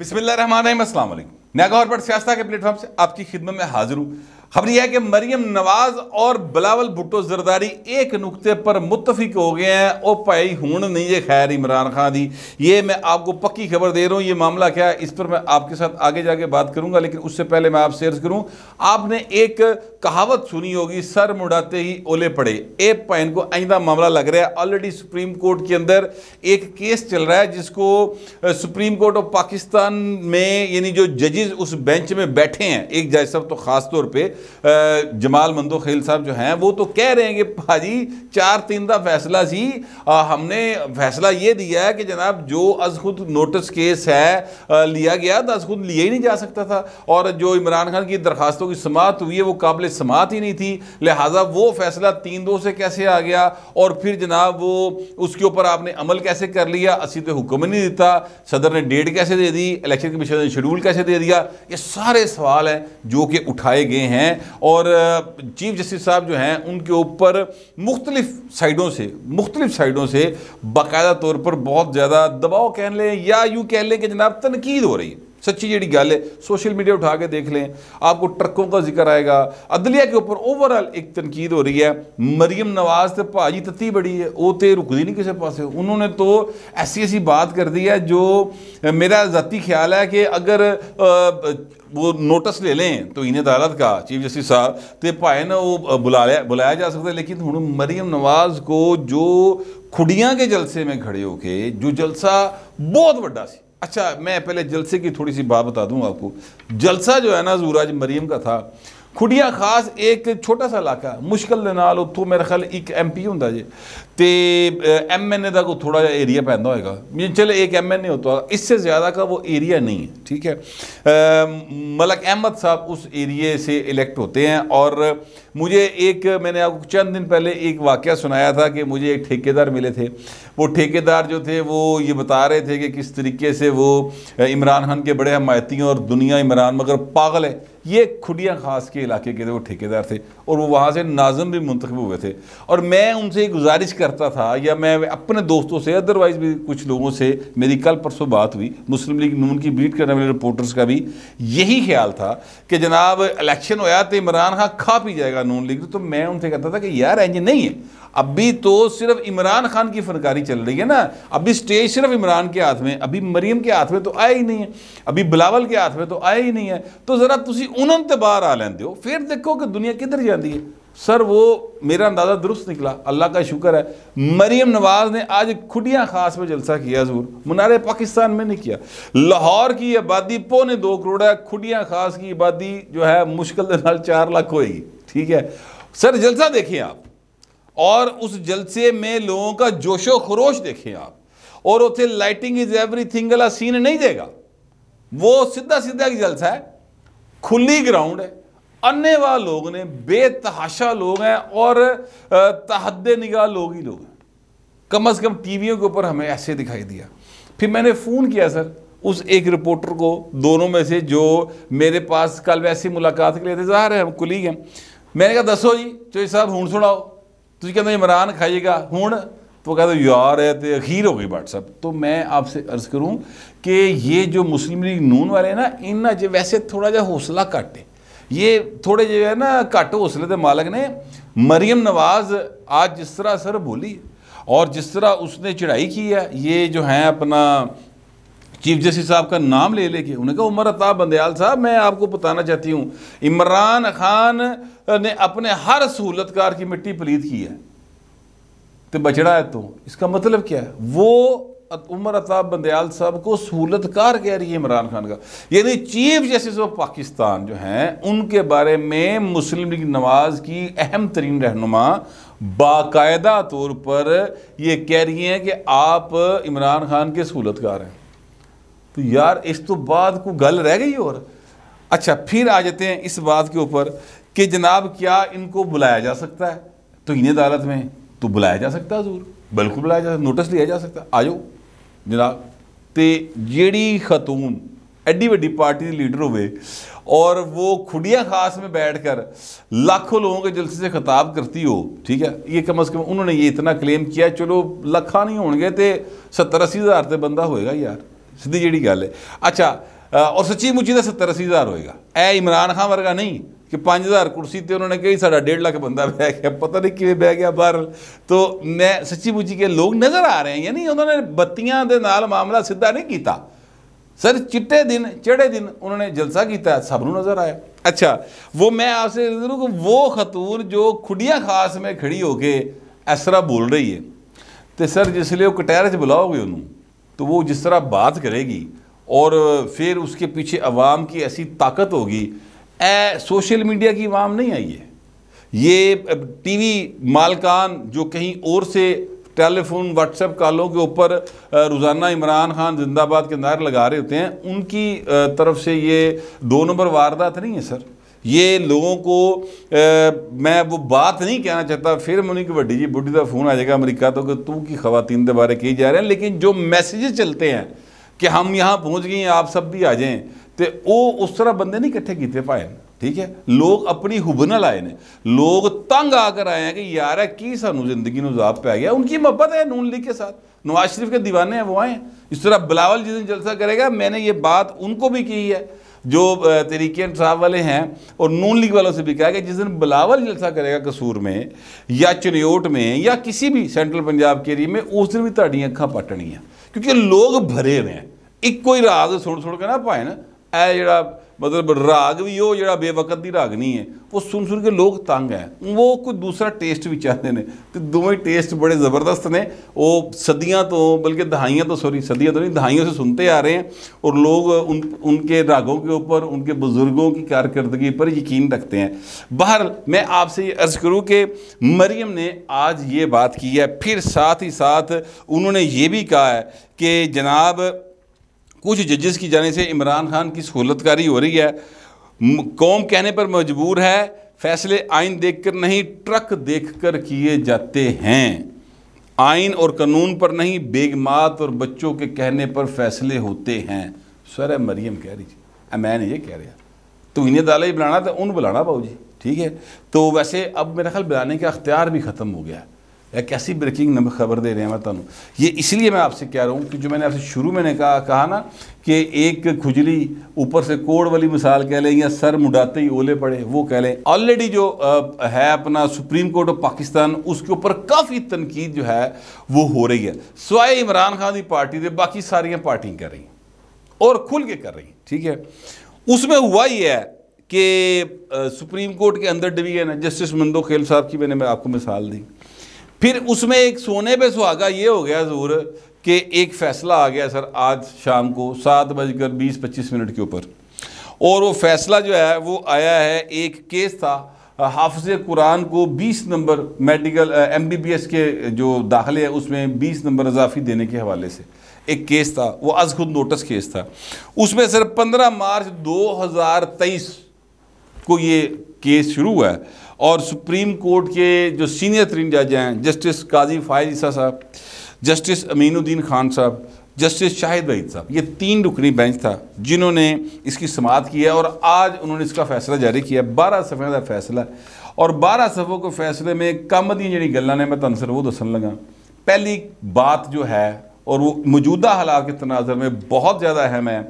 बिस्मिल्लाह रहमान अस्सलाम बिस्मिल्लाम नैगौर पर सियासत के प्लेटफॉर्म से आपकी खिदमत में हाजिर हूँ खबर यह है कि मरियम नवाज और बिलावल भुट्टो जरदारी एक नुकते पर मुतफिक हो गए हैं ओ पाई हूं नहीं ये खैर इमरान खान दी ये मैं आपको पक्की खबर दे रहा हूँ ये मामला क्या है इस पर मैं आपके साथ आगे जाके बात करूँगा लेकिन उससे पहले मैं आपसे अर्ज करूँ आपने एक कहावत सुनी होगी सर मुड़ाते ही ओले पड़े ए पाइन को आइंदा मामला लग रहा है ऑलरेडी सुप्रीम कोर्ट के अंदर एक केस चल रहा है जिसको सुप्रीम कोर्ट ऑफ पाकिस्तान में यानी जो जजेज उस बेंच में बैठे हैं एक जज साहब तो ख़ास तौर पर जमाल मंदो खेल साहब जो हैं वो तो कह रहे हैं कि भाजी चार तीन का फैसला सी हमने फैसला ये दिया है कि जनाब जो अज खुद नोटिस केस है लिया गया तो अज खुद लिया ही नहीं जा सकता था और जो इमरान खान की दरखास्तों की समात हुई है वो काबिल समात ही नहीं थी लिहाजा वो फैसला तीन दो से कैसे आ गया और फिर जनाब वो उसके ऊपर आपने अमल कैसे कर लिया असी तो हुक्म ही नहीं दिता सदर ने डेट कैसे दे दी इलेक्शन कमीशन ने शेड्यूल कैसे दे दिया ये सारे सवाल हैं जो कि उठाए गए हैं हैं और चीफ जस्टिस साहब जो हैं उनके ऊपर मुख्तलिफ साइडों से मुख्तलिफ साइडों से बाकायदा तौर पर बहुत ज़्यादा दबाव कह लें या यूँ कह लें कि जनाब तनकीद हो रही है सच्ची जी गल है सोशल मीडिया उठा के देख लें आपको ट्रकों का जिक्र आएगा अदलिया के ऊपर ओवरऑल एक तनकीद हो रही है मरियम नवाज तो भाजी तत्ती बड़ी है वो तो रुकती नहीं किसी पास उन्होंने तो ऐसी ऐसी बात कर दी है जो मेरा जाती ख्याल है कि अगर वो नोटिस ले लें तो इन अदालत का चीफ जस्टिस साहब तो भाई ना वो बुलाया बुलाया जा सकता है लेकिन हूँ मरियम नवाज को जो खुड़िया के जलसे में खड़े होके जो जलसा बहुत व्डा सी अच्छा मैं पहले जलसे की थोड़ी सी बात बता दूँ आपको जलसा जो है ना जूराज मरीम का था खुडिया खास एक छोटा सा इलाका मुश्किल के नाल उतो मेरा ख्याल एक एम पी हों एन ए का कोई थोड़ा एरिया ਏਰੀਆ ਪੈਂਦਾ ਹੋਏਗਾ एक एम एन ए होता ਇਸ इससे ज़्यादा का वो एरिया नहीं है ठीक है मलक अहमद साहब उस एरिए से इलेक्ट होते हैं और मुझे एक मैंने आपको चंद दिन पहले एक वाक़ सुनाया था कि मुझे एक ठेकेदार मिले थे वो ठेकेदार जो थे वो ये बता रहे थे कि किस तरीके से वो इमरान खान के बड़े हमायती हैं और दुनिया इमरान मगर पागल है ये खुडिया खास के इलाके के थे वो ठेकेदार थे और वो वहाँ से नाजम भी मुंतखब हुए थे और मैं उनसे गुजारिश कर करता था या मैं अपने दोस्तों से अदरवाइज भी कुछ लोगों से मेरी कल परसों बात हुई मुस्लिम लीग नून की बीट करने वाले रिपोर्टर्स का भी यही ख्याल था कि जनाब इलेक्शन होया तो इमरान खान खा पी जाएगा नून लीग तो मैं उनसे कहता था कि यार ऐसे नहीं है अभी तो सिर्फ इमरान खान की फनकारी चल रही है ना अभी स्टेज सिर्फ इमरान के हाथ में अभी मरीम के हाथ में तो आया ही नहीं है अभी बिलावल के हाथ में तो आया ही नहीं है तो ज़रा तुम उन्होंने बाहर आ लेंदे हो फिर देखो कि दुनिया किधर जाती है सर वो मेरा अंदाज़ा दुरुस्त निकला अल्लाह का शुक्र है मरीम नवाज़ ने आज खुडिया ख़ास में जलसा किया जरूर मुनारे पाकिस्तान में नहीं किया लाहौर की आबादी पौने दो करोड़ है खुडिया ख़ास की आबादी जो है मुश्किल चार लाख होएगी ठीक है सर जलसा देखें आप और उस जलसे में लोगों का जोशो खरोश देखें आप और उसे lighting is everything scene नहीं देगा वो सीधा सीधा जलसा है खुली ग्राउंड है અન્યવાલોગ ને બેતહાશા લોગ હે ઓર તહdde નિગહ લોગ હી લોગ હે કમસ્કમ ટીવીઓ કે ઉપર હમે એસે દિખાઈ દિયા ફિર મેને ફોન કિયા સર ઉસ એક રિપોર્ટર કો દોનો મેસે જો મેરે પાસ કલ એસી મુલાકાત કે ઇંતિજાર હે હમ કુલી હે મેને કહા દસો જી તુજી સાબ હોણ સુનાઓ તુજી કહેnda ઇમરાન ખાઈગા હોણ તો કહે દો યાર એ તે અખિર હો ગઈ વટસપ તો મે આપ સે અરજ કરું કે યે જો મુસ્લિમ લીગ નન વાલે ના ઇના જે વેસે થોડા જ હૌસલા કટ ये थोड़े जो है ना घट हौसले के मालक ने मरियम नवाज आज जिस तरह सर बोली और जिस तरह उसने चढ़ाई की है ये जो है अपना चीफ जस्टिस साहब का नाम ले लेके उन्हें कहा उमर अताब बंदयाल साहब मैं आपको बताना चाहती हूँ इमरान खान ने अपने हर सहूलतकार की मिट्टी पलीत की है तो बचड़ा है तो इसका मतलब क्या है वो उमर अताब बंदयाल साहब को सहूलतकार कह रही है इमरान खान का यानी चीफ जस्टिस ऑफ पाकिस्तान जो हैं उनके बारे में मुस्लिम लीग नवाज की अहम तरीन रहनुमा बाकायदा तौर पर ये कह रही हैं कि आप इमरान खान के सहूलतकार हैं तो यार इस तो बाद को गल रह गई और अच्छा फिर आ जाते हैं इस बात के ऊपर कि जनाब क्या इनको बुलाया जा सकता है तो इन्हें अदालत में तो बुलाया जा सकता है जरूर बिल्कुल बुलाया जा सकता नोटिस लिया जा सकता आ जाओ ਜਨਾਬ ਤੇ ਜਿਹੜੀ ਖਤੂਨ ਐਡੀ ਵੱਡੀ ਪਾਰਟੀ ਦੀ ਲੀਡਰ ਹੋਵੇ ਔਰ ਉਹ ਖੁੜੀਆਂ ਖਾਸ ਮੇ ਬੈਠ ਕੇ ਲੱਖੋਂ ਲੋਕਾਂ ਦੇ ਜਲਸੇ ਸੇ ਖਿਤਾਬ ਕਰਤੀ ਹੋ ਠੀਕ ਹੈ ਇਹ ਕਮ ਸੇ ਕਮ ਉਹਨਾਂ ਨੇ ਇਹ ਇਤਨਾ ਕਲੇਮ ਕੀਤਾ ਚਲੋ ਲੱਖਾਂ ਨਹੀਂ ਹੋਣਗੇ ਤੇ 70 80 ਹਜ਼ਾਰ ਤੇ ਬੰਦਾ ਹੋਏਗਾ ਯਾਰ ਸਿੱਧੀ ਜਿਹੜੀ ਗੱਲ ਹੈ ਅੱਛਾ ਔਰ ਸੱਚੀ ਮੁੱਚੀ ਦਾ 70 80000 ਹੋਏਗਾ ਐ ਇਮਰਾਨ ਖਾਨ ਵਰਗਾ ਨਹੀਂ ਕਿ 5000 ਕੁਰਸੀ ਤੇ ਉਹਨਾਂ ਨੇ ਕਹੀ ਸਾਡਾ 1.5 ਲੱਖ ਬੰਦਾ ਬਹਿ ਗਿਆ ਪਤਾ ਨਹੀਂ ਕਿਵੇਂ ਬਹਿ ਗਿਆ ਬਾਹਰ ਤੋਂ ਮੈਂ ਸੱਚੀ ਮੁੱਚੀ ਕੇ ਲੋਕ ਨਜ਼ਰ ਆ ਰਹੇ ਹਨ ਯਾਨੀ ਉਹਨਾਂ ਨੇ ਬੱਤੀਆਂ ਦੇ ਨਾਲ ਮਾਮਲਾ ਸਿੱਧਾ ਨਹੀਂ ਕੀਤਾ ਸਰ ਚਿੱਟੇ ਦਿਨ ਚੜੇ ਦਿਨ ਉਹਨਾਂ ਨੇ ਜਲਸਾ ਕੀਤਾ ਸਭ ਨੂੰ ਨਜ਼ਰ ਆਇਆ ਅੱਛਾ अच्छा वो मैं आपसे कि वो खतून जो खुडिया खास में खड़ी होके इस ਬੋਲ ਰਹੀ ਹੈ ਤੇ ਸਰ ਜਿਸ ਲਈ ਉਹ कटहरे 'ਚ ਬੁਲਾਓਗੇ ਉਹਨੂੰ ਤੋ ਉਹ ਜਿਸ ਤਰ੍ਹਾਂ ਬਾਤ ਕਰੇਗੀ और फिर उसके पीछे अवाम की ऐसी ताकत होगी ए, सोशल मीडिया की आवाम नहीं आई है ये टीवी मालकान जो कहीं और से टेलीफोन व्हाट्सएप कॉलों के ऊपर रोज़ाना इमरान खान जिंदाबाद के नारे लगा रहे होते हैं उनकी तरफ से ये दो नंबर वारदात नहीं है सर ये लोगों को आ, मैं वो बात नहीं कहना चाहता फिर मैं कि बड्डी जी बुढ़ी का फोन आ जाएगा अमरीका तो कि तू की खातन के बारे कही जा रहे हैं लेकिन जो मैसेजेस चलते हैं कि हम यहाँ पहुँच गए आप सब भी आ जाएँ तो वो उस तरह बंदे नहीं इकट्ठे किए पाए ठीक है लोग अपनी हुबनल लाए ने लोग तंग आकर आए हैं कि यार है की सू जिंदगी जवाब पै गया उनकी मोहब्बत है नून लीग के साथ नवाज शरीफ के दीवाने हैं वो आए इस तरह बिलावल जिस दिन जलसा करेगा मैंने ये बात उनको भी की है जो तरीके इंसाफ वाले हैं और नून लीग वालों से भी कहा कि जिस दिन बिलावल जलसा करेगा कसूर में या चनियोट में या किसी भी सेंट्रल पंजाब के एरिए में उस दिन भी ताड़ी अखा पटनियाँ क्योंकि लोग भरे हुए हैं एक ही राज सुन सुन के ना पाए ना ए जरा मतलब भी ਰਾਗ जो बेवक़त की राग नहीं है वो सुन सुन के लोग तंग ਤੰਗ वो ਉਹ दूसरा टेस्ट भी चाहते हैं तो दो ही टेस्ट बड़े ज़बरदस्त ने वो सदियों तो बल्कि दहाइयां तो सॉरी सदियों तो नहीं दहाइयों से सुनते आ रहे हैं और लोग उन उनके रागों के ऊपर उनके बुज़ुर्गों की कारकर्दगी पर यकीन रखते हैं बहर मैं आपसे ये अर्ज़ करूँ कि मरियम ने आज ये बात की है फिर साथ ही साथ उन्होंने ये भी कहा है कि जनाब कुछ जजेस की जाने से इमरान खान की सहूलतकारी हो रही है कौम कहने पर मजबूर है फैसले आइन देखकर नहीं ट्रक देखकर किए जाते हैं आइन और कानून पर नहीं बेगमात और बच्चों के कहने पर फैसले होते हैं सर मरियम कह रही थी मैंने ये कह रहा तो इन्हें दाला ही बुलाना था उन बुलाना भाव जी ठीक है तो वैसे अब मेरा ख्याल बुलाने का अख्तियार भी ख़त्म हो गया एक ऐसी ब्रेकिंग नंबर खबर दे रहे हैं मैं तुम ये इसलिए मैं आपसे कह रहा हूँ कि जो मैंने आपसे शुरू में कहा कहा ना कि एक खुजली ऊपर से कोड़ वाली मिसाल कह लें या सर मुडाते ही ओले पड़े वो कह लें ऑलरेडी जो है अपना सुप्रीम कोर्ट ऑफ पाकिस्तान उसके ऊपर काफ़ी तनकीद जो है वो हो रही है सवाए इमरान खान की पार्टी से बाकी सारियाँ पार्टियाँ कर रही और खुल के कर रही ठीक है उसमें हुआ ही है कि सुप्रीम कोर्ट के अंदर डिवीजन है जस्टिस मंदो खेल साहब की मैंने मैं आपको मिसाल दी फिर उसमें एक सोने पे सुहागा ये हो गया जरूर कि एक फ़ैसला आ गया सर आज शाम को सात बजकर बीस पच्चीस मिनट के ऊपर और वो फ़ैसला जो है वो आया है एक केस था हाफज कुरान को 20 number medical M B B S के जो दाखिले हैं उसमें 20 नंबर इजाफी देने के हवाले से एक केस था वो अज खुद नोटिस केस था उसमें सर 15 मार्च 2023 को ये केस शुरू हुआ है और सुप्रीम कोर्ट के जो सीनियर तरीन जज हैं जस्टिस काजी फायद ईसा साहब जस्टिस अमीनुद्दीन खान साहब जस्टिस शाहिद वहीद साहब ये तीन रुकनी बेंच था जिन्होंने इसकी समात की है और आज उन्होंने इसका फैसला जारी किया बारह सफ़े का फैसला और बारह सफ़ों के फैसले में कम दी जी गल ने मैं तंसर वो दसन लगा पहली बात जो है और वो मौजूदा हालात के तनाजर में बहुत ज़्यादा अहम है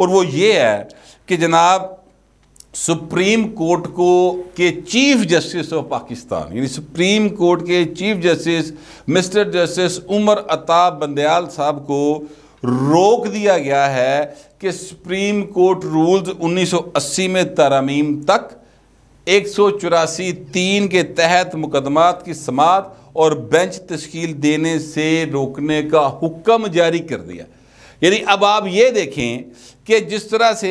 और वो ये है कि जनाब सुप्रीम कोर्ट को के चीफ जस्टिस ऑफ पाकिस्तान यानी सुप्रीम कोर्ट के chief justice mister justice Umar Atab Bandial साहब को रोक दिया गया है कि सुप्रीम कोर्ट रूल्स 1980 में तरमीम तक एक सौ चौरासी तीन के तहत मुकदमात की समात और बेंच तश्कील देने से रोकने का हुक्म जारी कर दिया यानी अब आप ये देखें कि जिस तरह से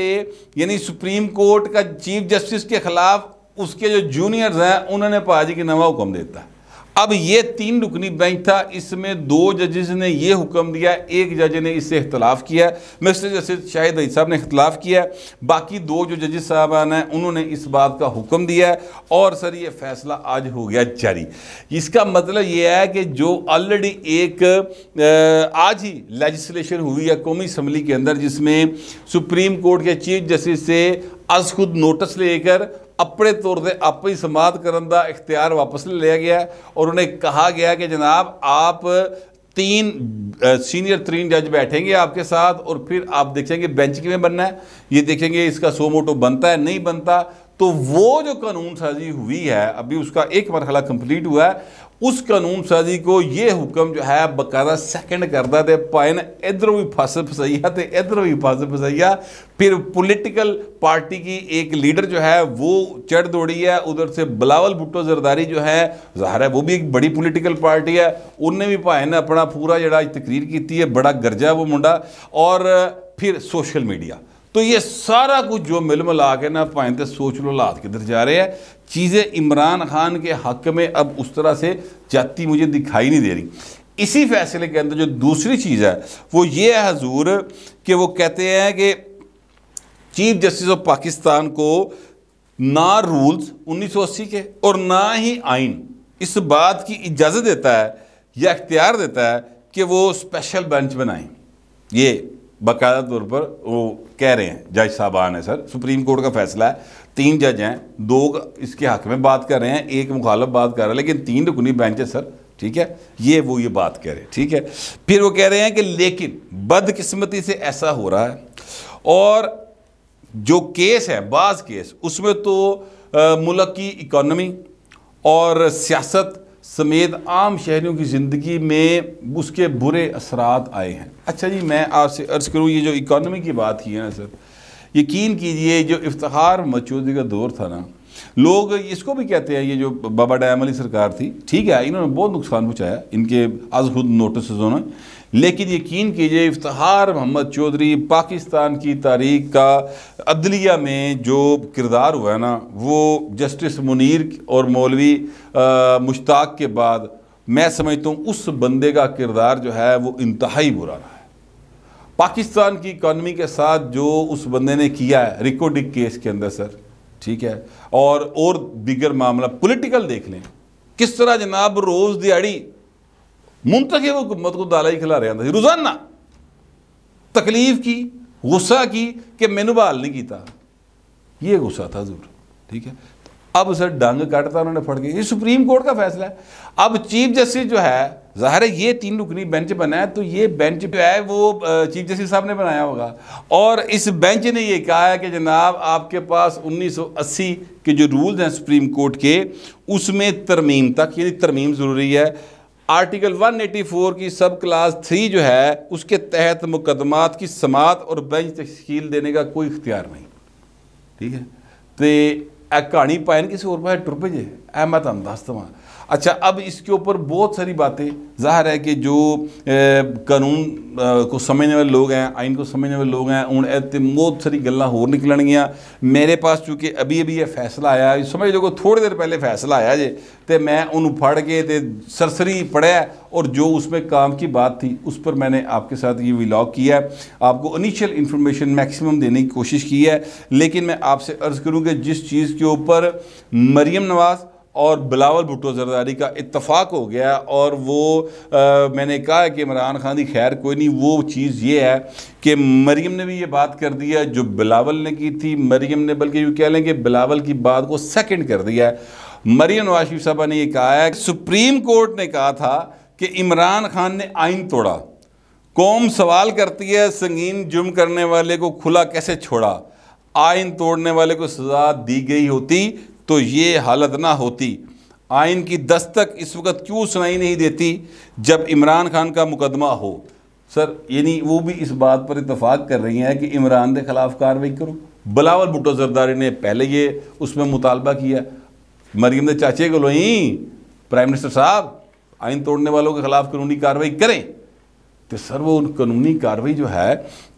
यानी सुप्रीम कोर्ट का चीफ जस्टिस के ख़िलाफ़ उसके जो जूनियर्स हैं उन्होंने पाजी की नवा हुक्म देता है अब ये तीन रुकनी बेंच था इसमें दो जजेज ने ये हुक्म दिया एक जज ने इससे इख्तलाफ किया मिस्टर जस्टिस शाहिद अली साहब ने इख्तलाफ किया बाकी दो जो जजेस साहबान हैं उन्होंने इस बात का हुक्म दिया और सर ये फैसला आज हो गया जारी इसका मतलब ये है कि जो ऑलरेडी एक आज ही लेजिस्लेशन हुई है कौमी असम्बली के अंदर जिसमें सुप्रीम कोर्ट के चीफ जस्टिस से अज खुद नोटिस लेकर अपने तौर से आप ही समाध कर का इख्तियार वापस ले लिया गया और उन्हें कहा गया कि जनाब आप तीन सीनियर तीन जज बैठेंगे आपके साथ और फिर आप देखेंगे बेंच किਵੇਂ बनना है ये देखेंगे इसका सो मोटो बनता है नहीं बनता तो वो जो कानून साजी हुई है अभी उसका एक मरहला कंप्लीट हुआ है उस कानून साजी को ये हुक्म जो है बकायदा सैकेंड करता तो ने इधर भी फस फसैया तो इधर भी फस फसैया फिर पोलिटिकल पार्टी की एक लीडर जो है वो चढ़ दौड़ी है उधर से बलावल भुट्टो जरदारी जो है जहर है वो भी एक बड़ी पोलिटिकल पार्टी है उन्हें भी ने अपना पूरा जरा तकरीर की है बड़ा गर्जा वो मुंडा और फिर सोशल मीडिया तो ये सारा कुछ जो मिल मिला के ना पाए तो सोच लो के किधर जा रहे हैं चीज़ें इमरान खान के हक में अब उस तरह से जाती मुझे दिखाई नहीं दे रही इसी फैसले के अंदर जो दूसरी चीज़ है वो ये है हजूर कि वो कहते हैं कि चीफ जस्टिस ऑफ पाकिस्तान को ना रूल्स अस्सी के और ना ही आइन इस बात की इजाज़त देता है या इख्तियार देता है कि वो स्पेशल बेंच बनाएं ये बाकायदा तौर पर वो कह रहे हैं जज साहबान है सर सुप्रीम कोर्ट का फैसला है तीन जज हैं दो इसके हक में बात कर रहे हैं एक मुखालफ बात कर रहे हैं लेकिन तीन रुकनी बेंच है सर ठीक है ये वो ये बात कह रहे हैं ठीक है फिर वो कह रहे हैं कि लेकिन बदकिस्मती से ऐसा हो रहा है और जो केस है बाज केस उसमें तो मुल्क की इकोनमी और सियासत समेत आम शहरीों की ज़िंदगी में उसके बुरे असरात आए हैं अच्छा जी मैं आपसे अर्ज़ करूँ ये जो इकानमी की बात की है ना सर यकीन कीजिए जो इफ्तार मचौदे का दौर था ना लोग इसको भी कहते हैं ये जो बाबा डयाम अली सरकार थी ठीक है इन्होंने बहुत नुकसान पहुँचाया इनके आज खुद नोटिस होना लेकिन यकीन कीजिए इफ्तार मोहम्मद चौधरी पाकिस्तान की तारीख का अदलिया में जो किरदार हुआ है ना वो जस्टिस मुनीर और मौलवी मुश्ताक के बाद मैं समझता हूँ उस बंदे का किरदार जो है वो इंतहाई बुरा रहा है पाकिस्तान की इकानमी के साथ जो उस बंदे ने किया है रिकॉर्डिक केस के अंदर सर ठीक है और और दिगर मामला पॉलिटिकल देख लें किस तरह जनाब रोज़ दिहाड़ी मुंतखब हुकूमत को दाला ही खिला रहा रोजाना तकलीफ की गुस्सा की कि मैनू बहाल नहीं किया ये गुस्सा था जरूर ठीक है अब सर डंग काटता उन्होंने फट के ये सुप्रीम कोर्ट का फैसला है अब चीफ जस्टिस जो है ज़ाहिर है ये तीन रुकनी बेंच बना है तो ये बेंच जो है वो चीफ जस्टिस साहब ने बनाया होगा और इस बेंच ने ये कहा है कि जनाब आपके पास 1980 के जो रूल्स हैं सुप्रीम कोर्ट के उसमें तरमीम तक यानी तरमीम ज़रूरी है आर्टिकल 184 की सब क्लास थ्री जो है उसके तहत मुकदमात की समात और बेंच तश्ल देने का कोई इख्तियार नहीं ठीक है तो कहानी पाए किसी और पाए टुरपे जे ए मैं तुम दस देव अच्छा अब इसके ऊपर बहुत सारी बातें जाहिर है कि जो कानून को समझने वाले लोग हैं आइन को समझने वाले लोग हैं उन बहुत सारी गल् होर गियाँ मेरे पास चूँकि अभी अभी यह फैसला आया समझ लो थोड़ी देर पहले फैसला आया जे तो मैं उन्होंने पढ़ के तो सरसरी पढ़ाया और जो उसमें काम की बात थी उस पर मैंने आपके साथ ये विलॉग किया आपको इनिशियल इन्फॉर्मेशन मैक्सिमम देने की कोशिश की है लेकिन मैं आपसे अर्ज़ करूँ कि जिस चीज़ के ऊपर मरियम नवाज़ और बिलावल भुट्टो जरदारी का इतफ़ाक़ हो गया और वो आ, मैंने कहा है कि इमरान खान की खैर कोई नहीं वो चीज़ ये है कि मरीम ने भी ये बात कर दी है जो बिलावल ने की थी मरीम ने बल्कि यूँ कह लें कि बिलावल की बात को सेकंड कर दिया है मरीम नवाज शरीफ साहबा ने यह कहा है सुप्रीम कोर्ट ने कहा था कि इमरान खान ने आइन तोड़ा कौम सवाल करती है संगीन जुर्म करने वाले को खुला कैसे छोड़ा आइन तोड़ने वाले को सज़ा दी गई होती तो ये हालत ना होती आइन की दस्तक इस वक्त क्यों सुनाई नहीं देती जब इमरान खान का मुकदमा हो सर यानी वो भी इस बात पर इतफाक़ कर रही हैं कि इमरान के ख़िलाफ़ कार्रवाई करो बलावल भुटो जरदारी ने पहले ये उसमें मुतालबा किया मरियम ने चाचे को लोई प्राइम मिनिस्टर साहब आइन तोड़ने वालों के ख़िलाफ़ कानूनी कार्रवाई करें तो सर वो उन कानूनी कार्रवाई जो है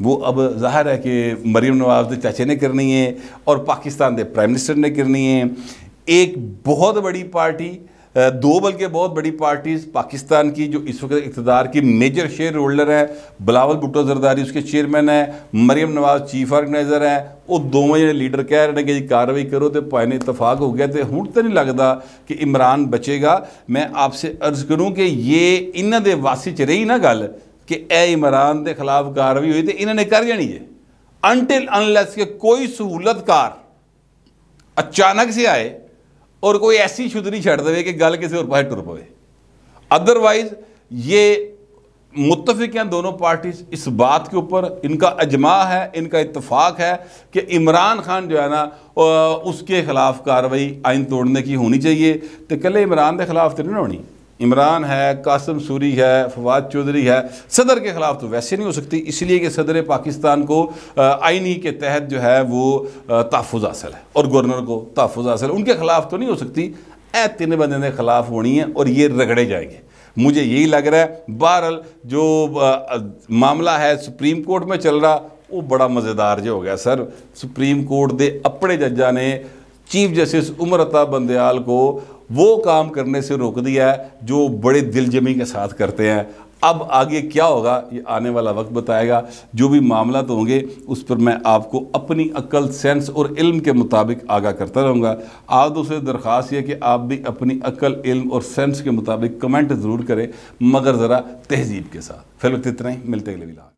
वो अब जाहिर है कि मरीम नवाज के चाचे ने करनी है और पाकिस्तान के प्राइम मिनिस्टर ने करनी है एक बहुत बड़ी पार्टी दो बल्कि बहुत बड़ी पार्टीज़ पाकिस्तान की जो इस वक्त इकतदार की मेजर शेयर होल्डर है बिलावल भुट्टो जरदारी उसके चेयरमैन है मरियम नवाज चीफ ऑर्गेनाइजर हैं वो दोवें जो लीडर कह रहे हैं कि जी कार्रवाई करो तो ਭਾਵੇਂ ने इतफाक हो गया तो हूँ तो नहीं लगता कि इमरान बचेगा मैं आपसे अर्ज करूँ कि ये ਇਹਨਾਂ वासी च रही ना गल कि ए इमरान के खिलाफ कार्रवाई हुई तो इन्होंने कर जानी है अनटिल अनलैस के कोई सहूलतकार अचानक से आए और कोई ऐसी छुदरी छड़ दे कि गल किसी और पास टुर पवे अदरवाइज ये मुतफिक हैं दोनों पार्टीज इस बात के ऊपर इनका अजमा है इनका इतफाक़ है कि इमरान खान जो है ना उसके ख़िलाफ़ कार्रवाई आइन तोड़ने की होनी चाहिए तो कल इमरान के खिलाफ तो नहीं होनी इमरान है कासम सूरी है फवाद चौधरी है सदर के ख़िलाफ़ तो वैसे नहीं हो सकती इसलिए कि सदर पाकिस्तान को आइनी के तहत जो है वो तहफ़ हासिल है और गवर्नर को तहफ़ हासिल उनके ख़िलाफ़ तो नहीं हो सकती ए तीन बंदे के ख़िलाफ़ होनी है और ये रगड़े जाएंगे मुझे यही लग रहा है बहरहाल जो मामला है सुप्रीम कोर्ट में चल रहा वो बड़ा मज़ेदार जो हो गया सर सुप्रीम कोर्ट के अपने जजा ने चीफ जस्टिस उम्रता बंदयाल को वो काम करने से रोक दिया है जो बड़े दिल जमी के साथ करते हैं अब आगे क्या होगा ये आने वाला वक्त बताएगा जो भी मामला तो होंगे उस पर मैं आपको अपनी अक्ल सेंस और इल्म के मुताबिक आगा करता रहूँगा आप दूसरे दरख्वास्त यह कि आप भी अपनी अक्ल इल्म और सेंस के मुताबिक कमेंट ज़रूर करें मगर ज़रा तहजीब के साथ फिर इतना ही मिलते अगले